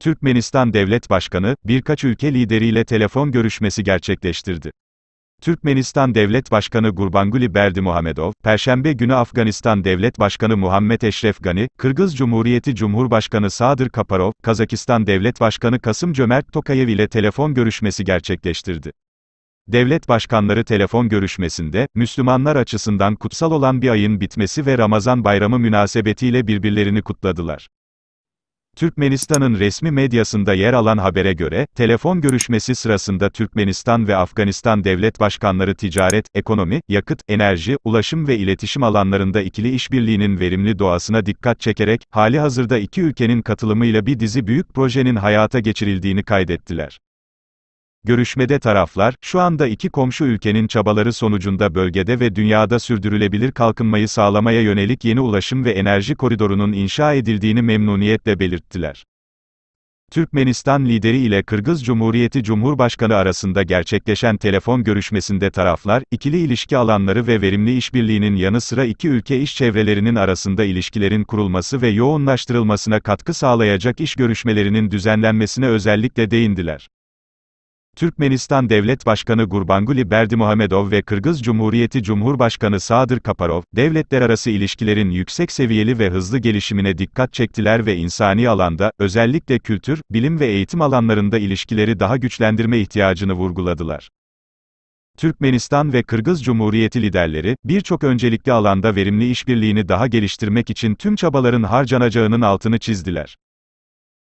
Türkmenistan Devlet Başkanı, birkaç ülke lideriyle telefon görüşmesi gerçekleştirdi. Türkmenistan Devlet Başkanı Gurbanguly Berdimuhamedov, Perşembe günü Afganistan Devlet Başkanı Muhammed Eşref Gani, Kırgız Cumhuriyeti Cumhurbaşkanı Sadır Kaparov, Kazakistan Devlet Başkanı Kasım Cömert Tokayev ile telefon görüşmesi gerçekleştirdi. Devlet başkanları telefon görüşmesinde, Müslümanlar açısından kutsal olan bir ayın bitmesi ve Ramazan bayramı münasebetiyle birbirlerini kutladılar. Türkmenistan'ın resmi medyasında yer alan habere göre, telefon görüşmesi sırasında Türkmenistan ve Afganistan devlet başkanları ticaret, ekonomi, yakıt, enerji, ulaşım ve iletişim alanlarında ikili işbirliğinin verimli doğasına dikkat çekerek, hali hazırda iki ülkenin katılımıyla bir dizi büyük projenin hayata geçirildiğini kaydettiler. Görüşmede taraflar, şu anda iki komşu ülkenin çabaları sonucunda bölgede ve dünyada sürdürülebilir kalkınmayı sağlamaya yönelik yeni ulaşım ve enerji koridorunun inşa edildiğini memnuniyetle belirttiler. Türkmenistan lideri ile Kırgız Cumhuriyeti Cumhurbaşkanı arasında gerçekleşen telefon görüşmesinde taraflar, ikili ilişki alanları ve verimli işbirliğinin yanı sıra iki ülke iş çevrelerinin arasında ilişkilerin kurulması ve yoğunlaştırılmasına katkı sağlayacak iş görüşmelerinin düzenlenmesine özellikle değindiler. Türkmenistan Devlet Başkanı Gurbanguly Berdimuhamedov ve Kırgız Cumhuriyeti Cumhurbaşkanı Sadır Kaparov, devletler arası ilişkilerin yüksek seviyeli ve hızlı gelişimine dikkat çektiler ve insani alanda, özellikle kültür, bilim ve eğitim alanlarında ilişkileri daha güçlendirme ihtiyacını vurguladılar. Türkmenistan ve Kırgız Cumhuriyeti liderleri, birçok öncelikli alanda verimli işbirliğini daha geliştirmek için tüm çabaların harcanacağının altını çizdiler.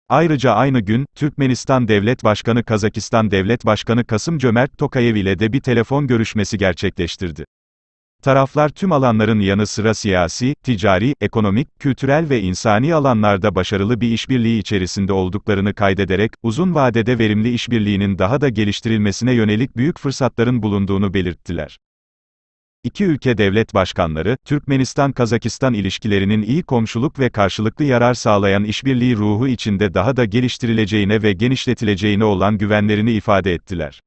Ayrıca aynı gün, Türkmenistan Devlet Başkanı Kazakistan Devlet Başkanı Kasım Cömert Tokayev ile de bir telefon görüşmesi gerçekleştirdi. Taraflar tüm alanların yanı sıra siyasi, ticari, ekonomik, kültürel ve insani alanlarda başarılı bir işbirliği içerisinde olduklarını kaydederek, uzun vadede verimli işbirliğinin daha da geliştirilmesine yönelik büyük fırsatların bulunduğunu belirttiler. İki ülke devlet başkanları, Türkmenistan-Kazakistan ilişkilerinin iyi komşuluk ve karşılıklı yarar sağlayan işbirliği ruhu içinde daha da geliştirileceğine ve genişletileceğine olan güvenlerini ifade ettiler.